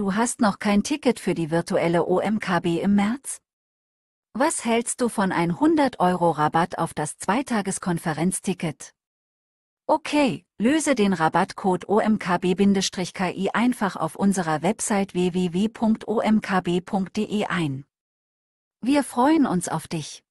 Du hast noch kein Ticket für die virtuelle OMKB im März? Was hältst du von 100 Euro Rabatt auf das Zweitageskonferenzticket? Okay, löse den Rabattcode OMKB-KI einfach auf unserer Website www.omkb.de ein. Wir freuen uns auf dich.